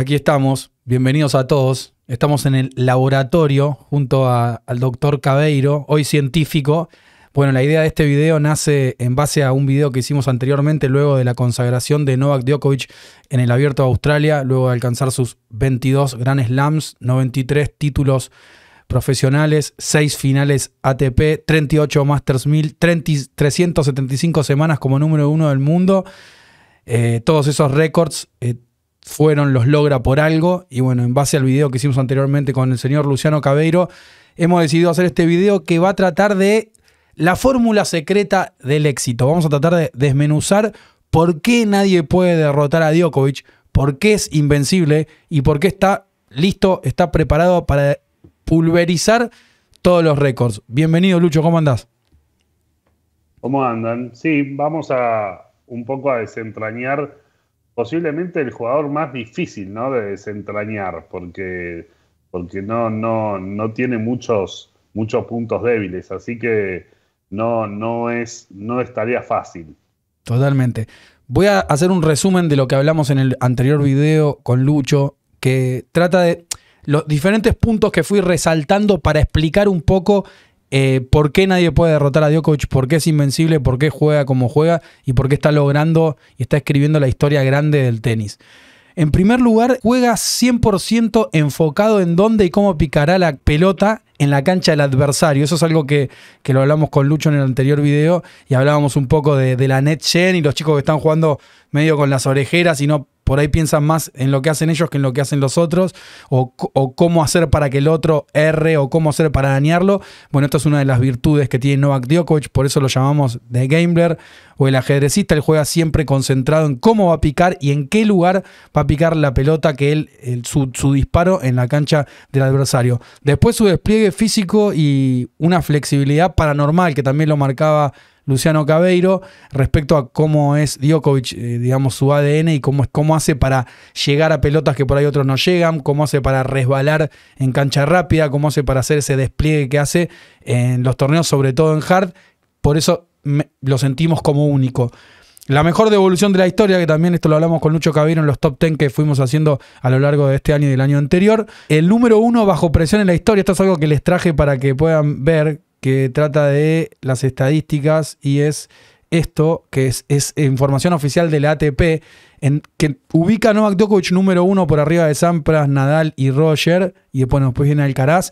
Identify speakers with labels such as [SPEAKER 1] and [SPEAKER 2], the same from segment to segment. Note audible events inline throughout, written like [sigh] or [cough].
[SPEAKER 1] aquí estamos. Bienvenidos a todos. Estamos en el laboratorio junto al doctor Cabeiro, hoy científico. Bueno, la idea de este video nace en base a un video que hicimos anteriormente, luego de la consagración de Novak Djokovic en el Abierto de Australia, luego de alcanzar sus 22 Grand Slams, 93 títulos profesionales, 6 finales ATP, 38 Masters 1000, 375 semanas como número uno del mundo. Eh, todos esos récords eh, fueron, los logra por algo. Y bueno, en base al video que hicimos anteriormente con el señor Luciano Cabeiro, hemos decidido hacer este video que va a tratar de la fórmula secreta del éxito. Vamos a tratar de desmenuzar por qué nadie puede derrotar a Djokovic, por qué es invencible y por qué está listo, está preparado para pulverizar todos los récords. Bienvenido, Lucho, ¿cómo andás?
[SPEAKER 2] ¿Cómo andan? Sí, vamos a un poco a desentrañar posiblemente el jugador más difícil ¿no? de desentrañar, porque, porque no, no, no tiene muchos, muchos puntos débiles, así que no, no, es, no es tarea fácil.
[SPEAKER 1] Totalmente. Voy a hacer un resumen de lo que hablamos en el anterior video con Lucho, que trata de los diferentes puntos que fui resaltando para explicar un poco eh, por qué nadie puede derrotar a Djokovic, por qué es invencible, por qué juega como juega y por qué está logrando y está escribiendo la historia grande del tenis. En primer lugar, juega 100% enfocado en dónde y cómo picará la pelota en la cancha del adversario. Eso es algo que, que, lo hablamos con Lucho en el anterior video y hablábamos un poco de, de la gen y los chicos que están jugando medio con las orejeras y no por ahí piensan más en lo que hacen ellos que en lo que hacen los otros, o, cómo hacer para que el otro erre, o cómo hacer para dañarlo. Bueno, esta es una de las virtudes que tiene Novak Djokovic, por eso lo llamamos de Gambler o el ajedrecista. Él juega siempre concentrado en cómo va a picar y en qué lugar va a picar la pelota que él, su disparo en la cancha del adversario. Después su despliegue físico y una flexibilidad paranormal que también lo marcaba Luciano Cabeiro respecto a cómo es Djokovic, eh, digamos, su ADN y cómo, es cómo hace para llegar a pelotas que por ahí otros no llegan, cómo hace para resbalar en cancha rápida, cómo hace para hacer ese despliegue que hace en los torneos, sobre todo en hard. Por eso lo sentimos como único. La mejor devolución de la historia, que también esto lo hablamos con Lucho Cabino en los top 10 que fuimos haciendo a lo largo de este año y del año anterior. El número uno bajo presión en la historia, esto es algo que les traje para que puedan ver, que trata de las estadísticas y es esto, que es, información oficial de la ATP, en, que ubica a Novak Djokovic número uno por arriba de Sampras, Nadal y Roger, y después, después viene Alcaraz,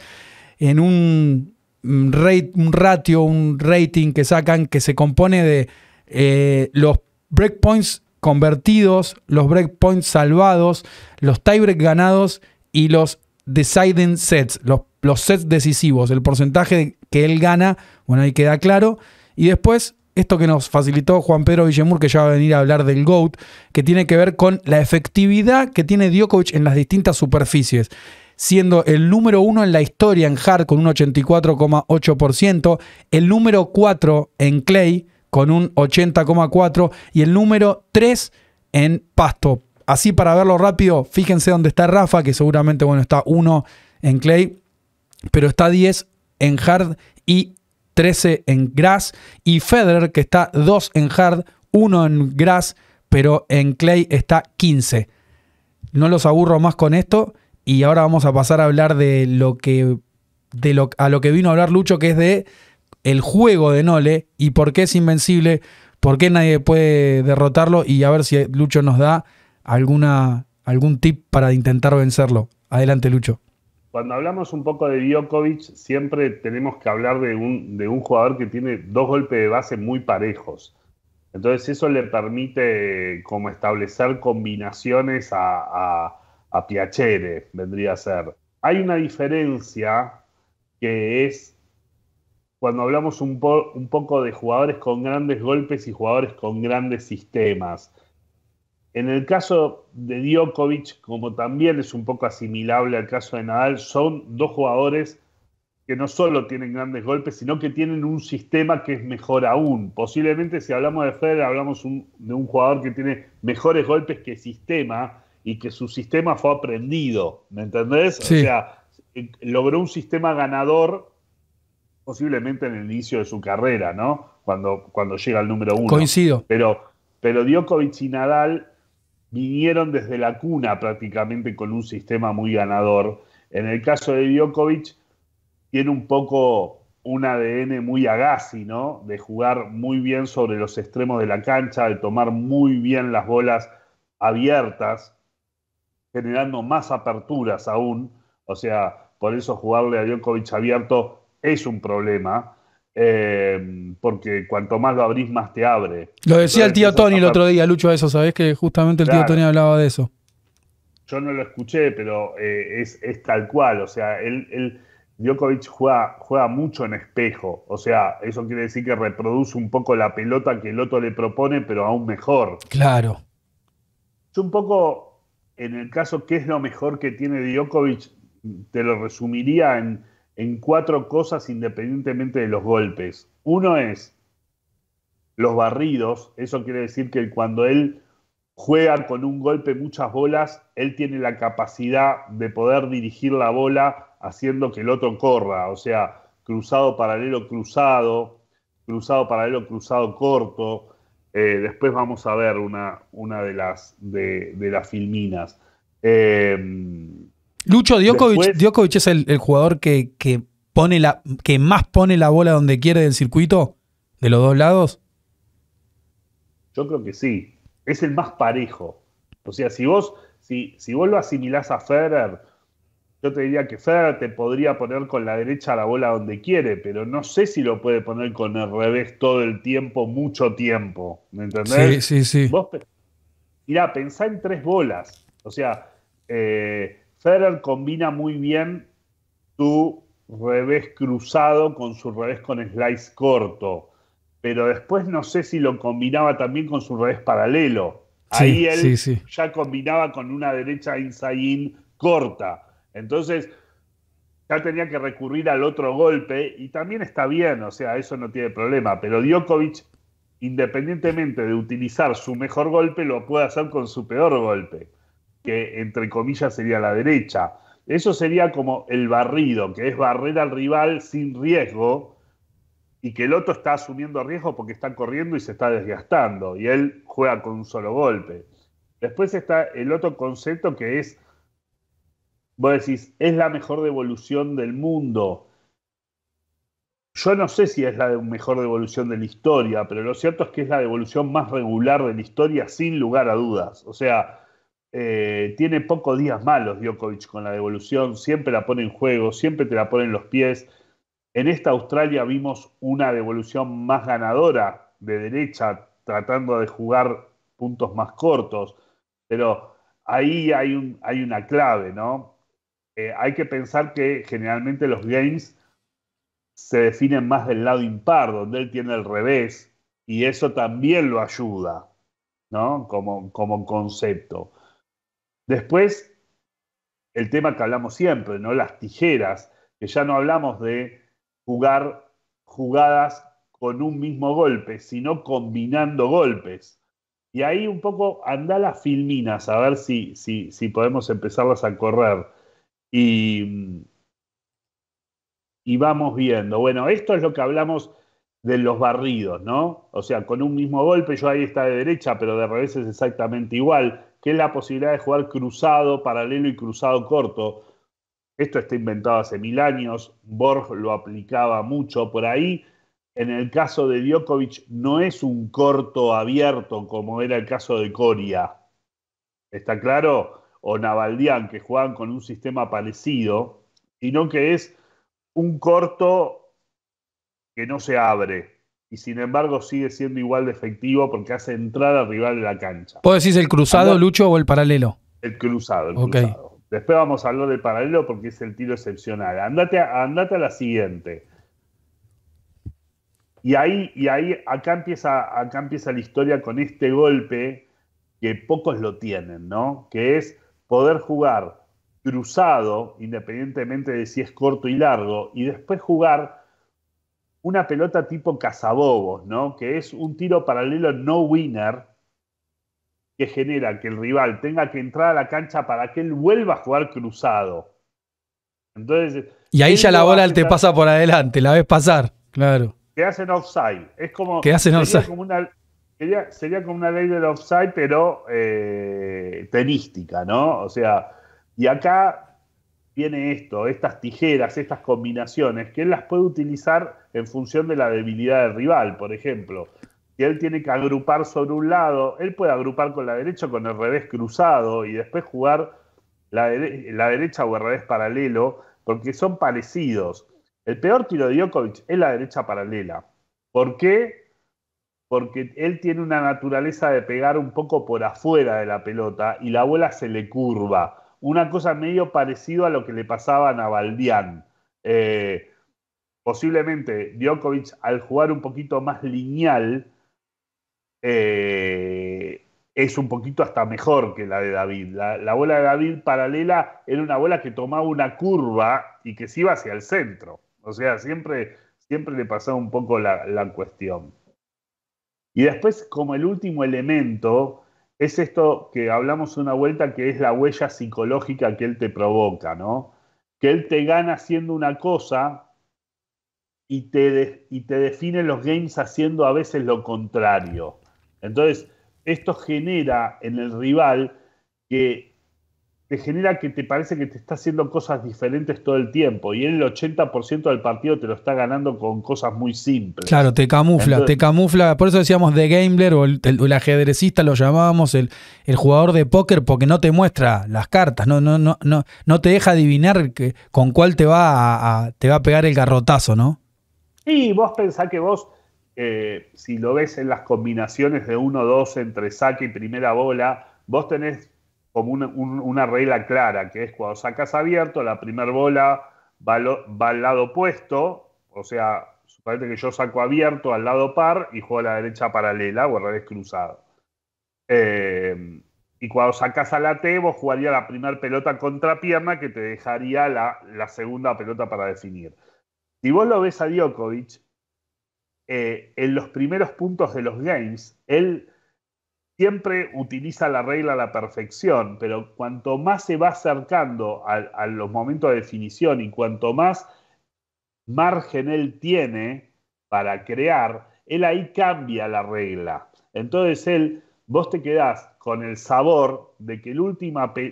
[SPEAKER 1] en un, rate, un ratio, un rating que sacan que se compone de eh, los breakpoints convertidos, los breakpoints salvados, los tiebreak ganados y los deciding sets, los, sets decisivos, el porcentaje que él gana, bueno, ahí queda claro. Y después esto que nos facilitó Juan Pedro Villemur, que ya va a venir a hablar del GOAT, que tiene que ver con la efectividad que tiene Djokovic en las distintas superficies, siendo el número uno en la historia en hard con un 84,8%, el número cuatro en clay con un 80,4 y el número 3 en Pasto. Así para verlo rápido, fíjense dónde está Rafa, que seguramente bueno, está 1 en Clay, pero está 10 en Hard y 13 en Grass. Y Federer, que está 2 en Hard, 1 en Grass, pero en Clay está 15. No los aburro más con esto y ahora vamos a pasar a hablar de lo que de a lo que vino a hablar Lucho, que es de el juego de Nole y por qué es invencible, por qué nadie puede derrotarlo y a ver si Lucho nos da alguna, algún tip para intentar vencerlo. Adelante, Lucho.
[SPEAKER 2] Cuando hablamos un poco de Djokovic, siempre tenemos que hablar de un, jugador que tiene dos golpes de base muy parejos. Entonces eso le permite como establecer combinaciones a, a, a Piacere, vendría a ser. Hay una diferencia que es cuando hablamos un, poco de jugadores con grandes golpes y jugadores con grandes sistemas. En el caso de Djokovic, como también es un poco asimilable al caso de Nadal, son dos jugadores que no solo tienen grandes golpes, sino que tienen un sistema que es mejor aún. Posiblemente si hablamos de Federer, hablamos de un jugador que tiene mejores golpes que sistema y que su sistema fue aprendido, ¿me entendés? O sea, eh, logró un sistema ganador posiblemente en el inicio de su carrera, ¿no? Cuando, cuando llega al número uno. Coincido. Pero, pero Djokovic y Nadal vinieron desde la cuna prácticamente con un sistema muy ganador. En el caso de Djokovic, tiene un poco un ADN muy Agassi, ¿no? De jugar muy bien sobre los extremos de la cancha, de tomar muy bien las bolas abiertas, generando más aperturas aún. O sea, por eso jugarle a Djokovic abierto es un problema. Eh, porque cuanto más lo abrís, más te abre. Lo decía el tío Tony el otro
[SPEAKER 1] día, Lucho, eso, ¿sabés? Que justamente el tío Tony hablaba de eso.
[SPEAKER 2] Yo no lo escuché, pero eh, es, tal cual. O sea, él, Djokovic juega, juega, mucho en espejo. O sea, eso quiere decir que reproduce un poco la pelota que el otro le propone, pero aún mejor. Claro. Yo un poco, en el caso, ¿qué es lo mejor que tiene Djokovic? Te lo resumiría en en cuatro cosas independientemente de los golpes. Uno es los barridos, eso quiere decir que cuando él juega con un golpe muchas bolas, él tiene la capacidad de poder dirigir la bola haciendo que el otro corra, o sea, cruzado paralelo cruzado, cruzado paralelo cruzado corto. Eh, después vamos a ver una, una de, las, de, las filminas. Eh,
[SPEAKER 1] Lucho Djokovic, es el, jugador que, pone la, que más pone la bola donde quiere del circuito, de los dos lados.
[SPEAKER 2] Yo creo que sí. Es el más parejo. O sea, si vos, si, si vos lo asimilás a Federer, yo te diría que Federer te podría poner con la derecha la bola donde quiere, pero no sé si lo puede poner con el revés todo el tiempo, mucho tiempo. ¿Me entendés? Sí, sí, sí. Vos, mirá, pensá en tres bolas. O sea, eh, Federer combina muy bien su revés cruzado con su revés con slice corto, pero después no sé si lo combinaba también con su revés paralelo. Ahí él ya combinaba con una derecha inside in corta. Entonces, ya tenía que recurrir al otro golpe y también está bien, o sea, eso no tiene problema, pero Djokovic, independientemente de utilizar su mejor golpe, lo puede hacer con su peor golpe que entre comillas sería la derecha. Eso sería como el barrido, que es barrer al rival sin riesgo y que el otro está asumiendo riesgo porque está corriendo y se está desgastando y él juega con un solo golpe. Después está el otro concepto que es, vos decís, es la mejor devolución del mundo. Yo no sé si es la mejor devolución de la historia, pero lo cierto es que es la devolución más regular de la historia sin lugar a dudas. O sea, eh, tiene pocos días malos Djokovic con la devolución, siempre la pone en juego, siempre te la pone en los pies. En esta Australia vimos una devolución más ganadora de derecha, tratando de jugar puntos más cortos, pero ahí hay, una clave, ¿no? Eh, hay que pensar que generalmente los games se definen más del lado impar, donde él tiene el revés, y eso también lo ayuda, ¿no? como concepto. Después, el tema que hablamos siempre, ¿no? Las tijeras, que ya no hablamos de jugar jugadas con un mismo golpe, sino combinando golpes. Y ahí un poco anda las filminas, a ver si, si, podemos empezarlas a correr. Y, y vamos viendo. Bueno, esto es lo que hablamos de los barridos, ¿no? O sea, con un mismo golpe, yo ahí está de derecha, pero de revés es exactamente igual que es la posibilidad de jugar cruzado, paralelo y cruzado corto. Esto está inventado hace mil años, Borg lo aplicaba mucho por ahí. En el caso de Djokovic no es un corto abierto como era el caso de Coria. ¿Está claro? O Navaldián, que juegan con un sistema parecido, sino que es un corto que no se abre, y sin embargo sigue siendo igual de efectivo porque hace entrada al rival de la cancha. ¿Puedo decir el cruzado,
[SPEAKER 1] Lucho, o el paralelo?
[SPEAKER 2] El cruzado, el
[SPEAKER 1] cruzado.
[SPEAKER 2] Después vamos a hablar del paralelo porque es el tiro excepcional. Andate a, a la siguiente. Y ahí, y ahí acá, empieza, acá empieza la historia con este golpe que pocos lo tienen, ¿no? Que es poder jugar cruzado, independientemente de si es corto y largo, y después jugar una pelota tipo cazabobos, ¿no? Que es un tiro paralelo no winner que genera que el rival tenga que entrar a la cancha para que él vuelva a jugar cruzado. Entonces,
[SPEAKER 1] y ahí ya la bola te pasa por adelante, la ves pasar, claro.
[SPEAKER 2] Que hacen offside. Es como. Que hacen sería, como una ley del offside, pero eh, tenística, ¿no? O sea, y acá viene esto, estas tijeras, estas combinaciones, que él las puede utilizar en función de la debilidad del rival, por ejemplo. Si él tiene que agrupar sobre un lado, él puede agrupar con la derecha con el revés cruzado y después jugar la, la derecha o el revés paralelo, porque son parecidos. El peor tiro de Djokovic es la derecha paralela. ¿Por qué? Porque él tiene una naturaleza de pegar un poco por afuera de la pelota y la bola se le curva una cosa medio parecida a lo que le pasaba a Valdián. Eh, posiblemente Djokovic, al jugar un poquito más lineal, eh, es un poquito hasta mejor que la de David. La, la, bola de David paralela era una bola que tomaba una curva y que se iba hacia el centro. O sea, siempre, siempre le pasaba un poco la, la cuestión. Y después, como el último elemento, es esto que hablamos una vuelta que es la huella psicológica que él te provoca, ¿no? Que él te gana haciendo una cosa y te, y te define los games haciendo a veces lo contrario. Entonces, esto genera en el rival que te genera que te parece que te está haciendo cosas diferentes todo el tiempo y el 80% del partido te lo está ganando con cosas muy simples.
[SPEAKER 1] Claro, te camufla, te camufla, por eso decíamos de gambler o el, ajedrecista lo llamábamos el, el, jugador de póker porque no te muestra las cartas, no no no no no te deja adivinar con cuál te va a, te va a pegar el garrotazo, ¿no?
[SPEAKER 2] Y vos pensás que vos eh, si lo ves en las combinaciones de 1-2 entre saque y primera bola, vos tenés como una, regla clara, que es cuando sacas abierto, la primera bola va, al lado opuesto, o sea, suponete que yo saco abierto al lado par y juego a la derecha paralela o al revés cruzado. Em, y cuando sacas a la T, vos jugaría la primera pelota contra pierna que te dejaría la, segunda pelota para definir. Si vos lo ves a Djokovic, eh, en los primeros puntos de los games, él siempre utiliza la regla a la perfección, pero cuanto más se va acercando a, los momentos de definición y cuanto más margen él tiene para crear, él ahí cambia la regla. Entonces él, vos te quedás con el sabor de que,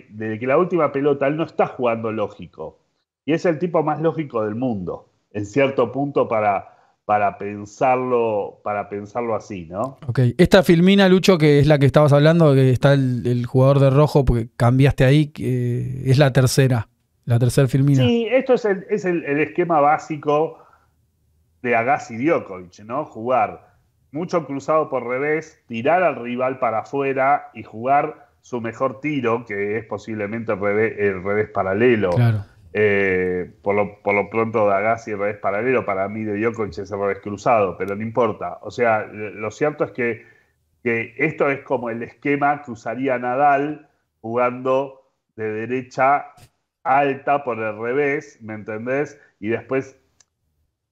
[SPEAKER 2] de que la última pelota él no está jugando lógico. Y es el tipo más lógico del mundo, en cierto punto para, para pensarlo, para pensarlo así, ¿no?
[SPEAKER 1] Ok. Esta filmina, Lucho, que es la que estabas hablando, que está el, jugador de rojo, porque cambiaste ahí, eh, es la tercera, la tercera filmina.
[SPEAKER 2] Sí, esto es el, esquema básico de Agassi Djokovic, ¿no? Jugar mucho cruzado por revés, tirar al rival para afuera y jugar su mejor tiro, que es posiblemente el revés, revés paralelo. Claro. Eh, por, lo, pronto de pronto, Agassi revés paralelo, para mí de Djokovic es revés cruzado, pero no importa. O sea, lo cierto es que, esto es como el esquema que usaría Nadal jugando de derecha alta por el revés, ¿me entendés? Y después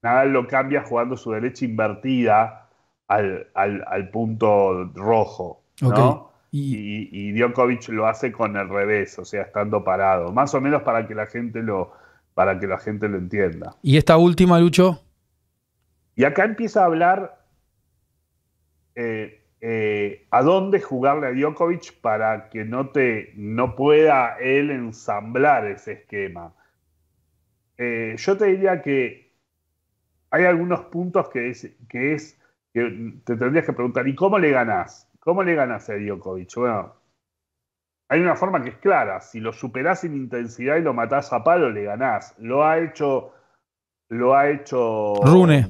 [SPEAKER 2] Nadal lo cambia jugando su derecha invertida al, punto rojo. ¿no? Y, Djokovic lo hace con el revés, o sea, estando parado. Más o menos para que la gente lo, para que la gente lo entienda.
[SPEAKER 1] ¿Y esta última, Lucho?
[SPEAKER 2] Y acá empieza a hablar eh, eh, a dónde jugarle a Djokovic para que no, te, no pueda él ensamblar ese esquema. Eh, yo te diría que hay algunos puntos que es, que es que te tendrías que preguntar, ¿y cómo le ganás? ¿Cómo le ganas a Djokovic? Bueno, hay una forma que es clara. Si lo superás en intensidad y lo matás a palo, le ganás. Lo ha hecho. Lo ha hecho. Rune.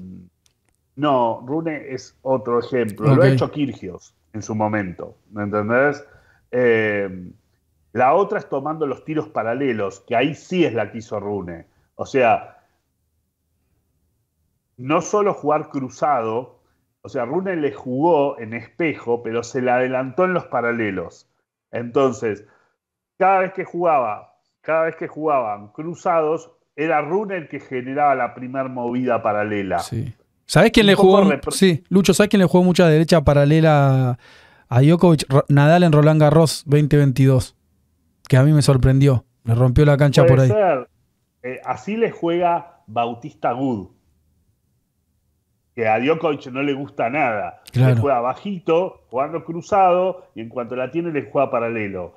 [SPEAKER 2] No, Rune es otro ejemplo. Lo ha hecho Kirgios en su momento. ¿Me entendés? Eh, la otra es tomando los tiros paralelos, que ahí sí es la que hizo Rune. O sea, no solo jugar cruzado, o sea, Rune le jugó en espejo, pero se le adelantó en los paralelos. Entonces, cada vez que jugaba, cada vez que jugaban cruzados, era Rune el que generaba la primera movida paralela. Sí.
[SPEAKER 1] ¿Sabés quién le jugó? Sí, Lucho, ¿sabés quién le jugó mucha derecha paralela a Djokovic? Nadal en Roland Garros 2022. Que a mí me sorprendió. Me rompió la cancha por ahí.
[SPEAKER 2] Eh, así le juega Bautista Good que a Djokovic no le gusta nada. Le juega bajito, jugando cruzado, y en cuanto la tiene le juega paralelo.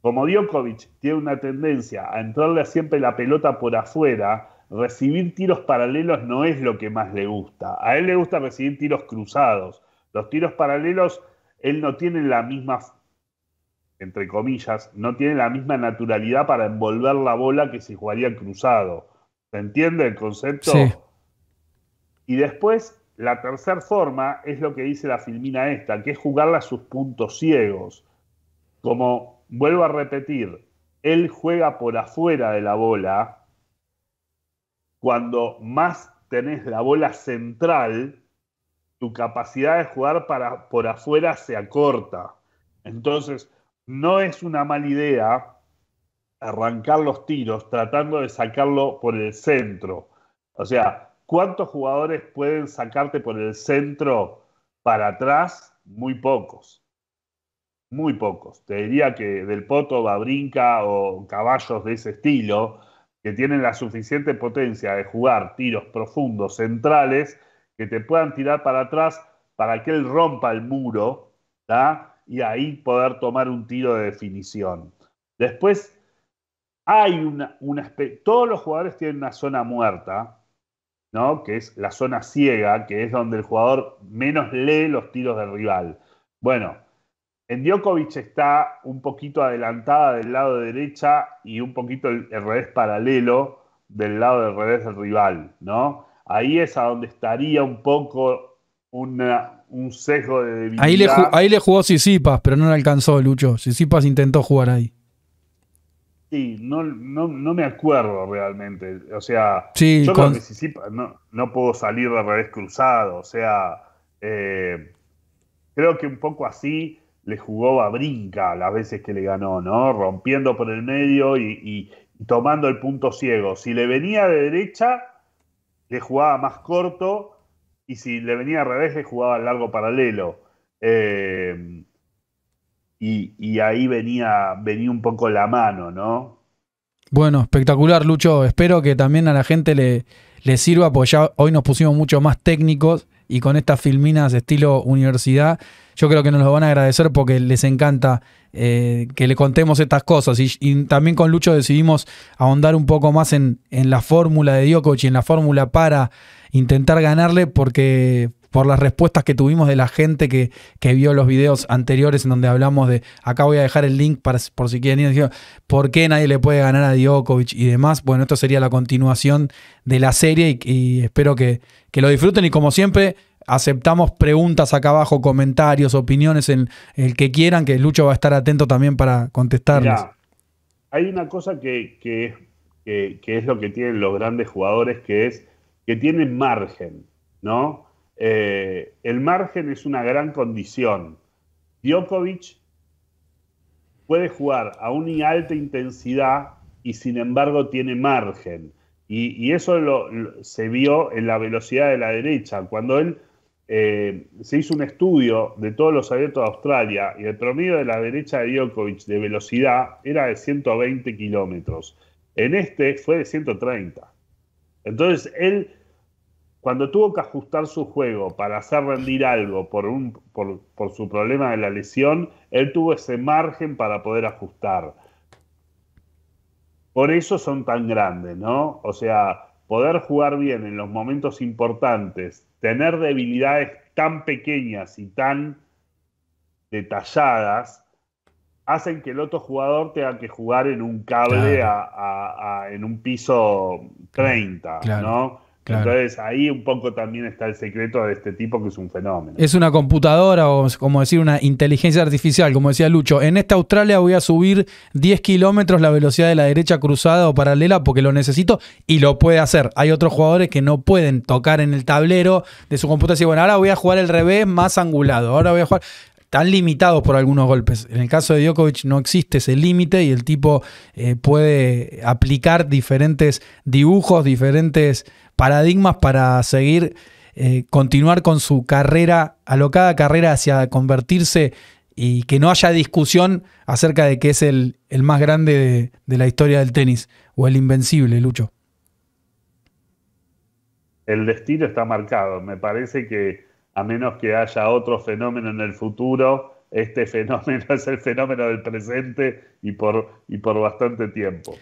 [SPEAKER 2] Como Djokovic tiene una tendencia a entrarle siempre la pelota por afuera, recibir tiros paralelos no es lo que más le gusta. A él le gusta recibir tiros cruzados. Los tiros paralelos, él no tiene la misma, entre comillas, no tiene la misma naturalidad para envolver la bola que si jugaría cruzado. ¿Se entiende el concepto? Y después, la tercera forma es lo que dice la filmina esta, que es jugarla a sus puntos ciegos. Como vuelvo a repetir, él juega por afuera de la bola cuando más tenés la bola central, tu capacidad de jugar para, por afuera se acorta. Entonces, no es una mala idea arrancar los tiros tratando de sacarlo por el centro. O sea, ¿Cuántos jugadores pueden sacarte por el centro para atrás? Muy pocos. Muy pocos. Te diría que Del Poto, Babrinca o caballos de ese estilo, que tienen la suficiente potencia de jugar tiros profundos, centrales, que te puedan tirar para atrás para que él rompa el muro y ahí poder tomar un tiro de definición. Después, hay una, aspecto. todos los jugadores tienen una zona muerta, ¿no? que es la zona ciega, que es donde el jugador menos lee los tiros del rival. Bueno, en Djokovic está un poquito adelantada del lado derecha y un poquito el, revés paralelo del lado del revés del rival, ¿no? Ahí es a donde estaría un poco un sesgo de debilidad. Ahí le,
[SPEAKER 1] ahí le jugó Sisipas, pero no le alcanzó, Lucho. Sisipas intentó jugar ahí.
[SPEAKER 2] Sí, no, no, me acuerdo realmente. O sea, yo creo no, puedo salir de revés cruzado. O sea, eh, creo que un poco así le jugó a Brinca las veces que le ganó, ¿no? Rompiendo por el medio y, tomando el punto ciego. Si le venía de derecha, le jugaba más corto y si le venía de revés, le jugaba largo paralelo. Eh, y, ahí venía, venía un poco la mano, ¿no?
[SPEAKER 1] Bueno, espectacular, Lucho. Espero que también a la gente le, sirva, porque ya hoy nos pusimos mucho más técnicos y con estas filminas estilo universidad, yo creo que nos lo van a agradecer porque les encanta eh, que le contemos estas cosas. Y, también con Lucho decidimos ahondar un poco más en, la fórmula de Djokovic y en la fórmula para intentar ganarle, porque por las respuestas que tuvimos de la gente que, vio los videos anteriores en donde hablamos de, acá voy a dejar el link para, por si quieren ir, ¿por qué nadie le puede ganar a Djokovic y demás? Bueno, esto sería la continuación de la serie y, espero que, lo disfruten y como siempre aceptamos preguntas acá abajo, comentarios, opiniones, en el que quieran, que Lucho va a estar atento también para contestarles.
[SPEAKER 2] hay una cosa que, que, es lo que tienen los grandes jugadores, que es que tienen margen, ¿no? Eh, el margen es una gran condición. Djokovic puede jugar a una alta intensidad y sin embargo tiene margen. Y, eso se vio en la velocidad de la derecha. Cuando él eh, se hizo un estudio de todos los abiertos de Australia y el promedio de la derecha de Djokovic de velocidad era de 120 kilómetros. En este fue de 130. Entonces él cuando tuvo que ajustar su juego para hacer rendir algo por, por, su problema de la lesión, él tuvo ese margen para poder ajustar. Por eso son tan grandes, ¿no? O sea, poder jugar bien en los momentos importantes, tener debilidades tan pequeñas y tan detalladas, hacen que el otro jugador tenga que jugar en un cable, en un piso 30, ¿no? Entonces ahí un poco también está el secreto de este tipo que es un fenómeno.
[SPEAKER 1] Es una computadora o como decir una inteligencia artificial, como decía Lucho. En esta Australia voy a subir 10 kilómetros la velocidad de la derecha cruzada o paralela porque lo necesito y lo puede hacer. Hay otros jugadores que no pueden tocar en el tablero de su computadora y bueno, ahora voy a jugar el revés más angulado, ahora voy a jugar están limitados por algunos golpes. En el caso de Djokovic no existe ese límite y el tipo eh, puede aplicar diferentes dibujos, diferentes paradigmas para seguir, eh, continuar con su carrera, alocada carrera hacia convertirse y que no haya discusión acerca de que es el, más grande de, la historia del tenis o el invencible, Lucho?
[SPEAKER 2] El destino está marcado. Me parece que a menos que haya otro fenómeno en el futuro, este fenómeno [laughs] es el fenómeno del presente y por, y por bastante tiempo.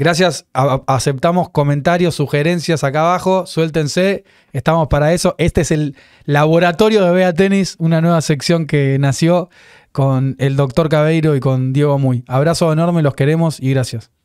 [SPEAKER 1] Gracias, aceptamos comentarios, sugerencias acá abajo, suéltense, estamos para eso. Este es el laboratorio de Bea Tenis, una nueva sección que nació con el doctor Cabeiro y con Diego Muy. Abrazo enorme, los queremos y gracias.